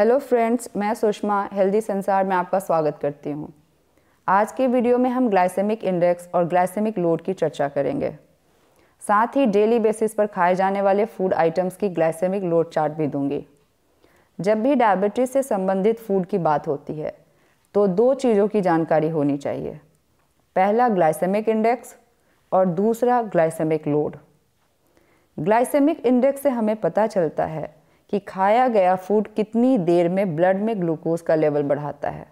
Hello friends मैं Sushma healthy संसार में आपका स्वागत करती हूँ आज के वीडियो में हम ग्लाइसेमिक इंडेक्स और ग्लाइसेमिक लोड की चर्चा करेंगे साथ ही डेली बेसिस पर खाए जाने वाले फूड आइटम्स की ग्लाइसेमिक लोड चार्ट भी दूंगी जब भी डायबिटीज़ से संबंधित फूड की बात होती है तो दो चीज़ों की जानकारी होनी चाहिए पहला ग्लाइसेमिक इंडेक्स और दूसरा ग्लाइसेमिक लोड ग्लाइसेमिक इंडेक्स से हमें पता चलता है कि खाया गया फूड कितनी देर में ब्लड में ग्लूकोज का लेवल बढ़ाता है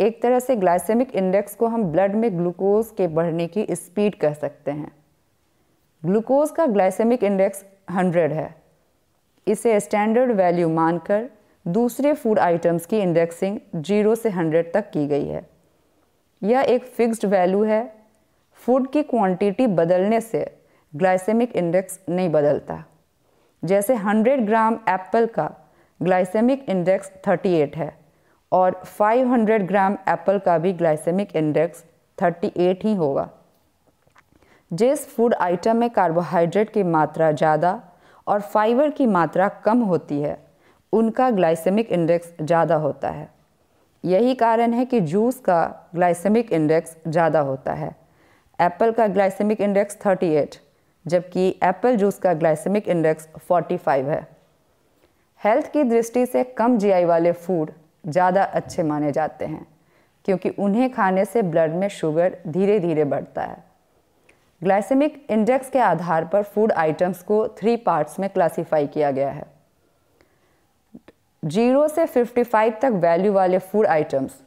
एक तरह से ग्लाइसेमिक इंडेक्स को हम ब्लड में ग्लूकोज के बढ़ने की स्पीड कह सकते हैं ग्लूकोज का ग्लाइसेमिक इंडेक्स 100 है इसे स्टैंडर्ड वैल्यू मानकर दूसरे फूड आइटम्स की इंडेक्सिंग जीरो से 100 तक की गई है यह एक फिक्स्ड वैल्यू है फूड की क्वांटिटी बदलने से ग्लाइसेमिक इंडेक्स नहीं बदलता जैसे 100 ग्राम एप्पल का ग्लाइसेमिक इंडेक्स 38 है और 500 ग्राम एप्पल का भी ग्लाइसेमिक इंडेक्स 38 ही होगा जिस फूड आइटम में कार्बोहाइड्रेट की मात्रा ज़्यादा और फाइबर की मात्रा कम होती है उनका ग्लाइसेमिक इंडेक्स ज़्यादा होता है यही कारण है कि जूस का ग्लाइसेमिक इंडेक्स ज़्यादा होता है एप्पल का ग्लाइसेमिक इंडेक्स 38 जबकि एप्पल जूस का ग्लाइसेमिक इंडेक्स 45 है हेल्थ की दृष्टि से कम जीआई वाले फूड ज़्यादा अच्छे माने जाते हैं क्योंकि उन्हें खाने से ब्लड में शुगर धीरे धीरे बढ़ता है ग्लाइसेमिक इंडेक्स के आधार पर फूड आइटम्स को थ्री पार्ट्स में क्लासिफाई किया गया है जीरो से 55 तक वैल्यू वाले food items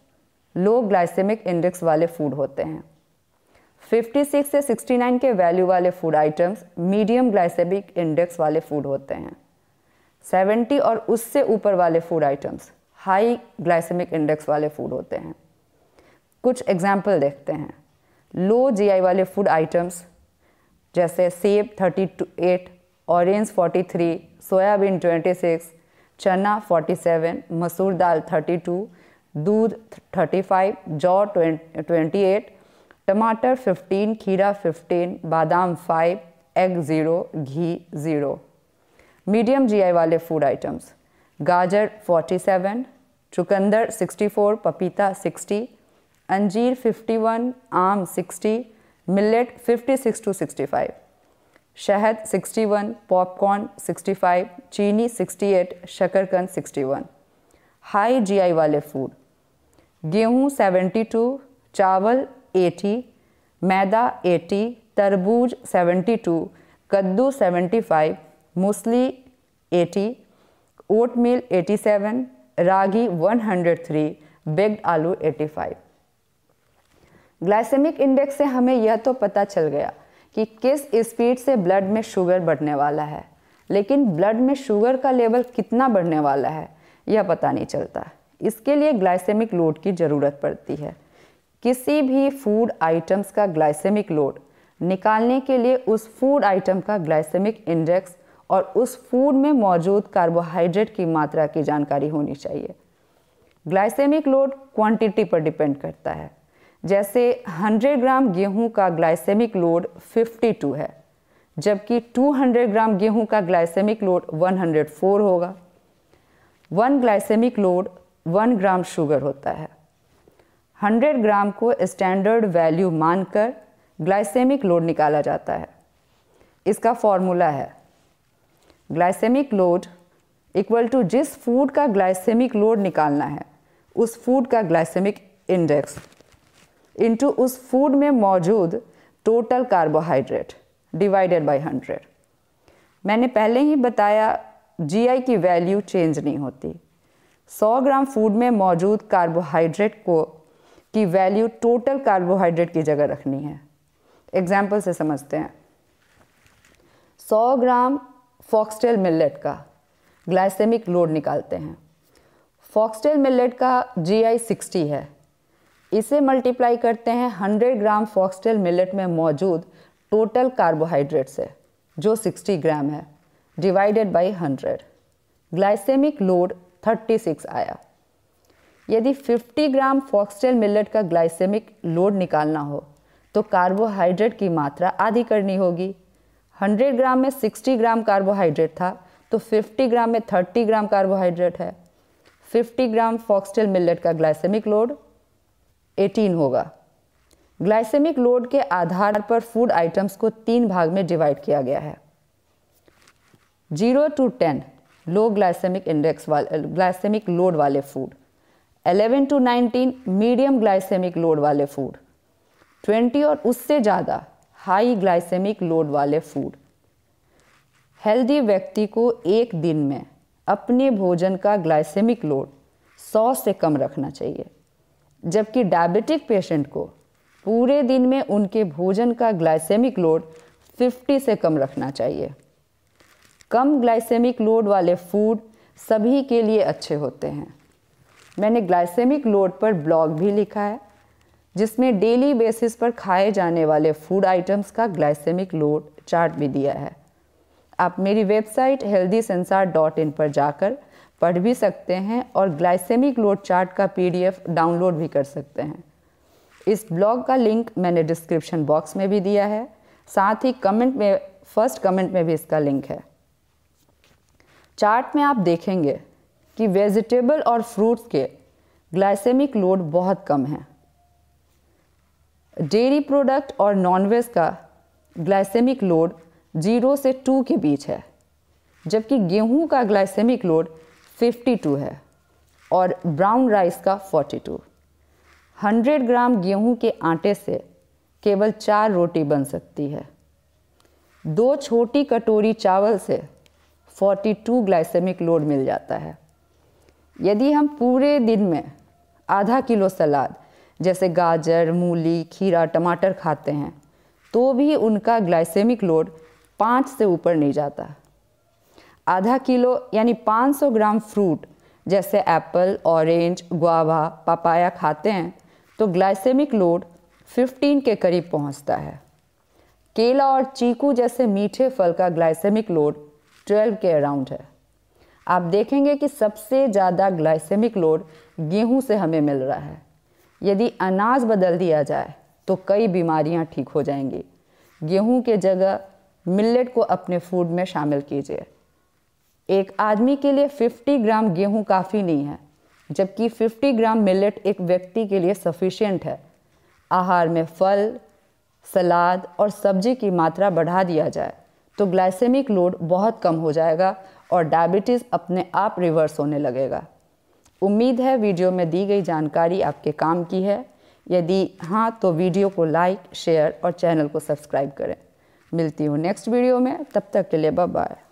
low glycemic index वाले फूड होते हैं 56 से 69 के वैल्यू वाले food items medium glycemic index वाले फूड होते हैं 70 और उससे ऊपर वाले food items high glycemic index वाले फूड होते हैं कुछ एग्जाम्पल देखते हैं लो जीआई वाले फूड आइटम्स जैसे सेब 38, ऑरेंज 43, सोयाबीन 26, चना 47, मसूर दाल 32, दूध 35, जौ 28, टमाटर 15, खीरा 15, बादाम 5, एग 0, घी 0। मीडियम जीआई वाले फूड आइटम्स गाजर 47, चुकंदर सिक्सटी पपीता 60, अंजीर 51, आम 60, मिलेट 56 टू 65, शहद 61, पॉपकॉर्न 65, चीनी 68, शकरकंद सिक्सटी हाई जीआई वाले फूड गेहूँ 72, चावल एटी मैदा एटी तरबूज सेवेंटी टू कद्दू five muesli eighty oatmeal seven रागी वन हंड्रेड थ्री बेग्ड आलू फाइव ग्लाइसेमिक इंडेक्स से हमें यह तो पता चल गया कि किस स्पीड से ब्लड में शुगर बढ़ने वाला है लेकिन ब्लड में शुगर का लेवल कितना बढ़ने वाला है यह पता नहीं चलता इसके लिए ग्लाइसेमिक लोड की ज़रूरत पड़ती है किसी भी फूड आइटम्स का ग्लाइसेमिक लोड निकालने के लिए उस फूड आइटम का ग्लाइसेमिक इंडेक्स और उस फूड में मौजूद कार्बोहाइड्रेट की मात्रा की जानकारी होनी चाहिए ग्लाइसेमिक लोड क्वांटिटी पर डिपेंड करता है जैसे 100 ग्राम गेहूं का ग्लाइसेमिक लोड 52 है जबकि 200 ग्राम गेहूं का ग्लाइसेमिक लोड 104 होगा one glycemic load one gram sugar होता है हंड्रेड ग्राम को स्टैंडर्ड वैल्यू मानकर ग्लाइसेमिक लोड निकाला जाता है इसका फॉर्मूला है ग्लाइसेमिक लोड इक्वल टू जिस फूड का ग्लाइसेमिक लोड निकालना है उस फूड का ग्लाइसेमिक इंडेक्स इनटू उस फूड में मौजूद total carbohydrate divided by hundred मैंने पहले ही बताया जीआई की वैल्यू चेंज नहीं होती 100 ग्राम फूड में मौजूद कार्बोहाइड्रेट को की वैल्यू टोटल कार्बोहाइड्रेट की जगह रखनी है एग्जाम्पल से समझते हैं 100 ग्राम फॉक्सटेल मिलेट का ग्लाइसेमिक लोड निकालते हैं फॉक्सटेल मिलेट का जी आई सिक्सटी है इसे मल्टीप्लाई करते हैं 100 ग्राम फॉक्सटेल मिलेट में मौजूद टोटल कार्बोहाइड्रेट से जो 60 ग्राम है डिवाइडेड बाय 100 ग्लाइसेमिक लोड 36 आया यदि 50 ग्राम फॉक्सटेल मिलेट का ग्लाइसेमिक लोड निकालना हो तो कार्बोहाइड्रेट की मात्रा आधी करनी होगी 100 ग्राम में 60 ग्राम कार्बोहाइड्रेट था तो 50 ग्राम में 30 ग्राम कार्बोहाइड्रेट है 50 ग्राम फॉक्सटेल मिलेट का ग्लाइसेमिक लोड 18 होगा ग्लाइसेमिक लोड के आधार पर फूड आइटम्स को तीन भाग में डिवाइड किया गया है zero to ten low glycemic index वाले ग्लाइसेमिक लोड वाले food 11 to 19 medium glycemic load वाले फूड 20 और उससे ज़्यादा हाई ग्लाइसेमिक लोड वाले फूड हेल्दी व्यक्ति को एक दिन में अपने भोजन का ग्लाइसेमिक लोड 100 से कम रखना चाहिए जबकि डायबिटिक पेशेंट को पूरे दिन में उनके भोजन का ग्लाइसेमिक लोड 50 से कम रखना चाहिए कम ग्लाइसेमिक लोड वाले फूड सभी के लिए अच्छे होते हैं मैंने ग्लाइसेमिक लोड पर ब्लॉग भी लिखा है जिसमें डेली बेसिस पर खाए जाने वाले फूड आइटम्स का ग्लाइसेमिक लोड चार्ट भी दिया है आप मेरी website healthy Sansar dot in पर जाकर पढ़ भी सकते हैं और ग्लाइसेमिक लोड चार्ट का पी डाउनलोड भी कर सकते हैं इस ब्लॉग का लिंक मैंने डिस्क्रिप्शन बॉक्स में भी दिया है साथ ही कमेंट में फर्स्ट कमेंट में भी इसका लिंक है चार्ट में आप देखेंगे कि वेजिटेबल और फ्रूट्स के ग्लाइसेमिक लोड बहुत कम है डेयरी प्रोडक्ट और नॉनवेज का ग्लाइसेमिक लोड जीरो से टू के बीच है जबकि गेहूं का ग्लाइसेमिक लोड 52 है और ब्राउन राइस का 42। 100 ग्राम गेहूं के आटे से केवल चार रोटी बन सकती है दो छोटी कटोरी चावल से 42 ग्लाइसेमिक लोड मिल जाता है यदि हम पूरे दिन में आधा किलो सलाद जैसे गाजर मूली खीरा टमाटर खाते हैं तो भी उनका ग्लाइसेमिक लोड पाँच से ऊपर नहीं जाता आधा किलो यानी 500 ग्राम फ्रूट जैसे एप्पल ऑरेंज गुआवा पपाया खाते हैं तो ग्लाइसेमिक लोड 15 के करीब पहुंचता है केला और चीकू जैसे मीठे फल का ग्लाइसेमिक लोड 12 के अराउंड है आप देखेंगे कि सबसे ज़्यादा ग्लाइसेमिक लोड गेहूं से हमें मिल रहा है यदि अनाज बदल दिया जाए तो कई बीमारियां ठीक हो जाएंगी गेहूं के जगह मिलेट को अपने फूड में शामिल कीजिए एक आदमी के लिए 50 ग्राम गेहूं काफ़ी नहीं है जबकि 50 ग्राम मिलेट एक व्यक्ति के लिए सफिशियंट है आहार में फल सलाद और सब्जी की मात्रा बढ़ा दिया जाए तो ग्लाइसेमिक लोड बहुत कम हो जाएगा और डायबिटीज़ अपने आप रिवर्स होने लगेगा उम्मीद है वीडियो में दी गई जानकारी आपके काम की है यदि हाँ तो वीडियो को लाइक शेयर और चैनल को सब्सक्राइब करें मिलती हूँ नेक्स्ट वीडियो में तब तक के लिए बाय